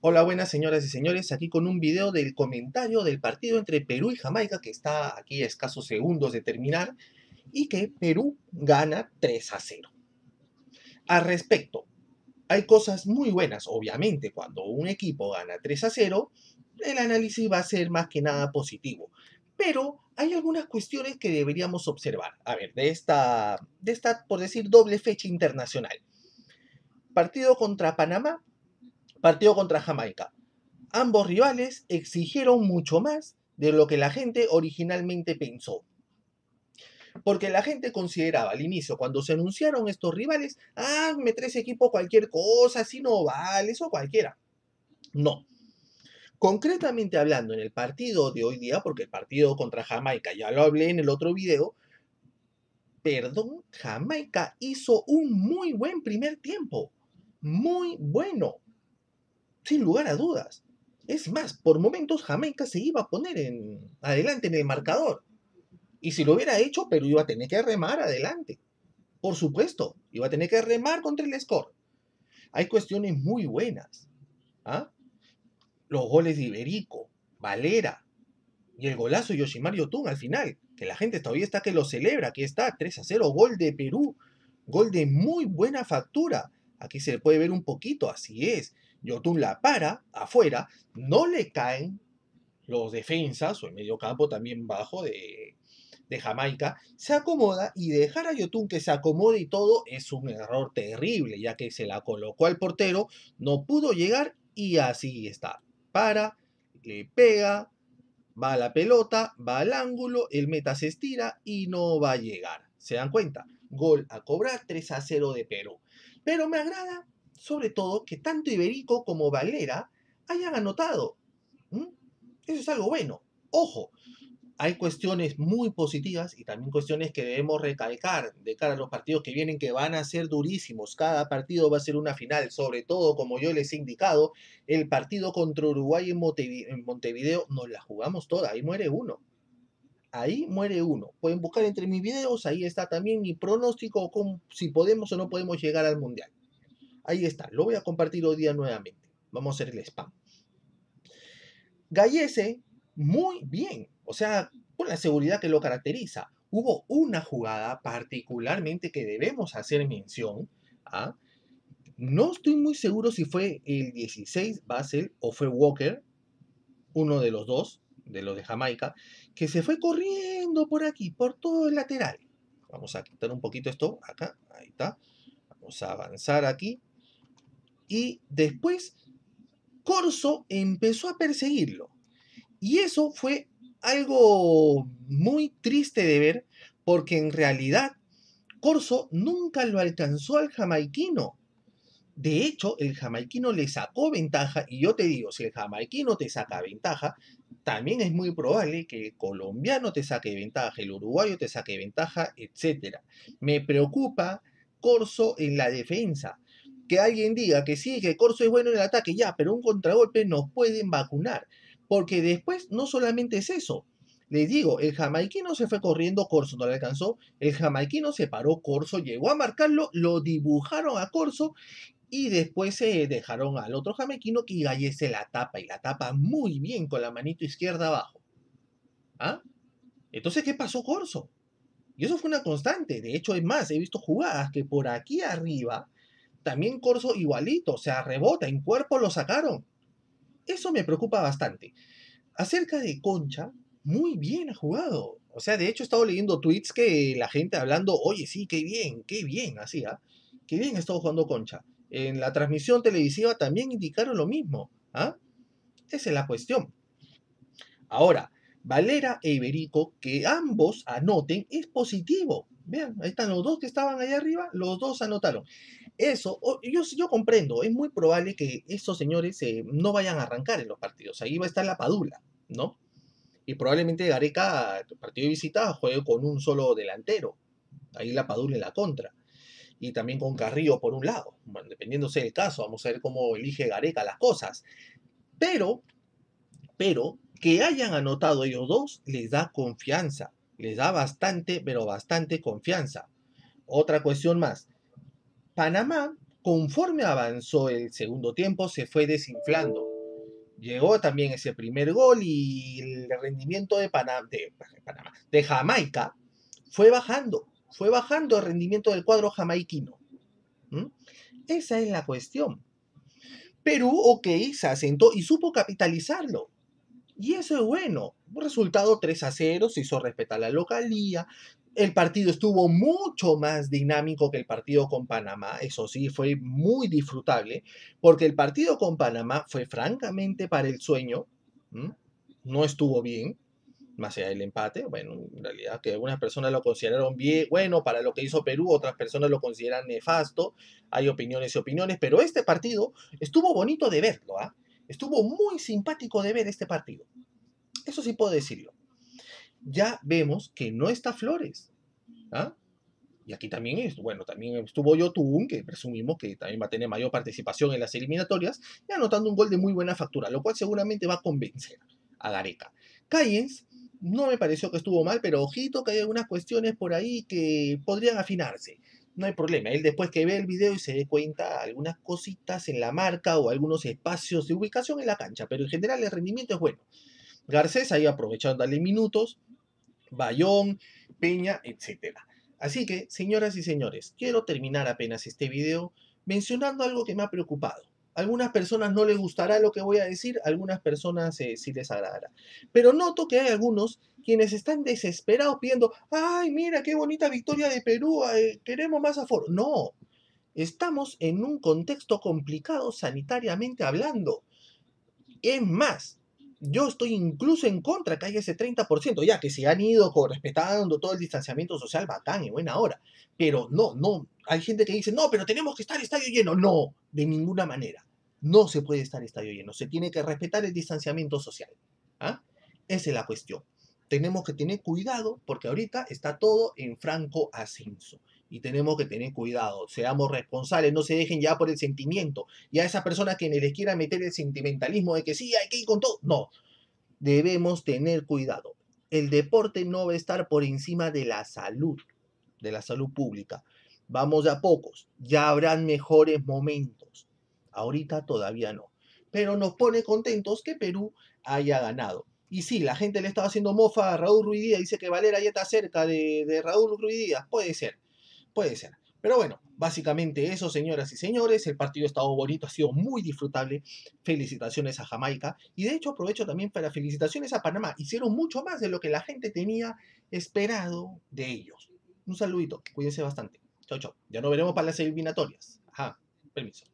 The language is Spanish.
Hola, buenas señoras y señores, aquí con un video del comentario del partido entre Perú y Jamaica que está aquí a escasos segundos de terminar y que Perú gana 3 a 0. Al respecto, hay cosas muy buenas, obviamente, cuando un equipo gana 3 a 0, el análisis va a ser más que nada positivo, pero hay algunas cuestiones que deberíamos observar. A ver, de esta, de esta por decir, doble fecha internacional. Partido contra Panamá, partido contra Jamaica. Ambos rivales exigieron mucho más de lo que la gente originalmente pensó. Porque la gente consideraba al inicio, cuando se anunciaron estos rivales, ah, me ese equipo cualquier cosa, si no vale, eso cualquiera. No. Concretamente hablando, en el partido de hoy día, porque el partido contra Jamaica ya lo hablé en el otro video, perdón, Jamaica hizo un muy buen primer tiempo. Muy bueno sin lugar a dudas. Es más, por momentos Jamaica se iba a poner en, adelante en el marcador. Y si lo hubiera hecho, Perú iba a tener que remar adelante. Por supuesto, iba a tener que remar contra el score. Hay cuestiones muy buenas. ¿ah? Los goles de Iberico, Valera y el golazo de Yoshimar Yotun al final, que la gente todavía está que lo celebra. Aquí está, 3 a 0, gol de Perú. Gol de muy buena factura. Aquí se le puede ver un poquito, así es. Yotun la para afuera, no le caen los defensas o el campo también bajo de, de Jamaica, se acomoda y dejar a Yotun que se acomode y todo es un error terrible, ya que se la colocó al portero, no pudo llegar y así está. Para, le pega, va la pelota, va al ángulo, el meta se estira y no va a llegar. ¿Se dan cuenta? Gol a cobrar 3 a 0 de Perú. Pero me agrada sobre todo, que tanto Iberico como Valera hayan anotado. Eso es algo bueno. Ojo, hay cuestiones muy positivas y también cuestiones que debemos recalcar de cara a los partidos que vienen que van a ser durísimos. Cada partido va a ser una final, sobre todo como yo les he indicado, el partido contra Uruguay en Montevideo, en nos la jugamos toda, ahí muere uno. Ahí muere uno. Pueden buscar entre mis videos, ahí está también mi pronóstico con si podemos o no podemos llegar al Mundial. Ahí está, lo voy a compartir hoy día nuevamente. Vamos a hacer el spam. Gallese, muy bien, o sea, con la seguridad que lo caracteriza. Hubo una jugada particularmente que debemos hacer mención. ¿ah? No estoy muy seguro si fue el 16 Basel o fue Walker, uno de los dos, de los de Jamaica, que se fue corriendo por aquí, por todo el lateral. Vamos a quitar un poquito esto, acá, ahí está. Vamos a avanzar aquí y después Corso empezó a perseguirlo. Y eso fue algo muy triste de ver porque en realidad Corso nunca lo alcanzó al jamaiquino. De hecho, el jamaiquino le sacó ventaja y yo te digo, si el jamaiquino te saca ventaja, también es muy probable que el colombiano te saque ventaja, el uruguayo te saque ventaja, etc. Me preocupa Corso en la defensa que alguien diga que sí, que Corso es bueno en el ataque, ya, pero un contragolpe nos pueden vacunar. Porque después no solamente es eso. Les digo, el jamaiquino se fue corriendo, Corso no le alcanzó. El jamaiquino se paró, Corso llegó a marcarlo, lo dibujaron a Corso y después se dejaron al otro jamaiquino que Galle se la tapa y la tapa muy bien con la manito izquierda abajo. ¿Ah? Entonces, ¿qué pasó Corso? Y eso fue una constante. De hecho, es más, he visto jugadas que por aquí arriba también Corso igualito, o sea, rebota, en cuerpo lo sacaron. Eso me preocupa bastante. Acerca de Concha, muy bien ha jugado. O sea, de hecho he estado leyendo tweets que la gente hablando, oye, sí, qué bien, qué bien, hacía ¿ah? Qué bien ha estado jugando Concha. En la transmisión televisiva también indicaron lo mismo, ¿ah? Esa es la cuestión. Ahora, Valera e Iberico, que ambos anoten, es positivo. Vean, ahí están los dos que estaban ahí arriba, los dos anotaron. Eso, yo, yo comprendo, es muy probable que estos señores no vayan a arrancar en los partidos. Ahí va a estar la padula, ¿no? Y probablemente Gareca, partido de visita, juegue con un solo delantero. Ahí la padula en la contra. Y también con Carrillo por un lado. Bueno, dependiéndose del caso, vamos a ver cómo elige Gareca las cosas. Pero, pero, que hayan anotado ellos dos les da confianza. Les da bastante, pero bastante confianza. Otra cuestión más Panamá, conforme avanzó el segundo tiempo, se fue desinflando. Llegó también ese primer gol y el rendimiento de, de, Panamá, de Jamaica fue bajando, fue bajando el rendimiento del cuadro jamaiquino. Esa es la cuestión. Perú, ok, se asentó y supo capitalizarlo. Y eso es bueno. Resultado 3 a 0, se hizo respetar la localía, el partido estuvo mucho más dinámico que el partido con Panamá, eso sí, fue muy disfrutable, porque el partido con Panamá fue francamente para el sueño, no estuvo bien, más allá del empate, bueno, en realidad que algunas personas lo consideraron bien, bueno para lo que hizo Perú, otras personas lo consideran nefasto, hay opiniones y opiniones, pero este partido estuvo bonito de verlo, ¿ah? estuvo muy simpático de ver este partido, eso sí puedo decirlo ya vemos que no está Flores. ¿ah? Y aquí también es, bueno, también estuvo Yotun, que presumimos que también va a tener mayor participación en las eliminatorias, y anotando un gol de muy buena factura, lo cual seguramente va a convencer a Gareca. Cayens no me pareció que estuvo mal, pero ojito que hay algunas cuestiones por ahí que podrían afinarse. No hay problema, él después que ve el video y se dé cuenta algunas cositas en la marca o algunos espacios de ubicación en la cancha, pero en general el rendimiento es bueno. Garcés ahí aprovechando darle minutos, Bayón, Peña, etc. Así que, señoras y señores, quiero terminar apenas este video mencionando algo que me ha preocupado. Algunas personas no les gustará lo que voy a decir, algunas personas eh, sí les agradará. Pero noto que hay algunos quienes están desesperados pidiendo, ay, mira, qué bonita victoria de Perú, eh, queremos más aforo. No, estamos en un contexto complicado sanitariamente hablando. Es más, yo estoy incluso en contra que haya ese 30%, ya que se han ido respetando todo el distanciamiento social, bacán y buena hora. Pero no, no, hay gente que dice, no, pero tenemos que estar estadio lleno. No, de ninguna manera. No se puede estar estadio lleno, se tiene que respetar el distanciamiento social. ¿Ah? Esa es la cuestión. Tenemos que tener cuidado porque ahorita está todo en franco ascenso y tenemos que tener cuidado, seamos responsables, no se dejen ya por el sentimiento. Y a esas personas que les quieran meter el sentimentalismo de que sí, hay que ir con todo, no, debemos tener cuidado. El deporte no va a estar por encima de la salud, de la salud pública. Vamos a pocos, ya habrán mejores momentos. Ahorita todavía no. Pero nos pone contentos que Perú haya ganado. Y sí, la gente le estaba haciendo mofa a Raúl Ruidía, dice que Valera ya está cerca de, Raúl Ruidía, puede ser Puede ser. Pero bueno, básicamente eso, señoras y señores. El partido ha estado bonito, ha sido muy disfrutable. Felicitaciones a Jamaica. Y de hecho aprovecho también para felicitaciones a Panamá. Hicieron mucho más de lo que la gente tenía esperado de ellos. Un saludito, cuídense bastante. Chao, chao. Ya nos veremos para las eliminatorias. Ajá, permiso.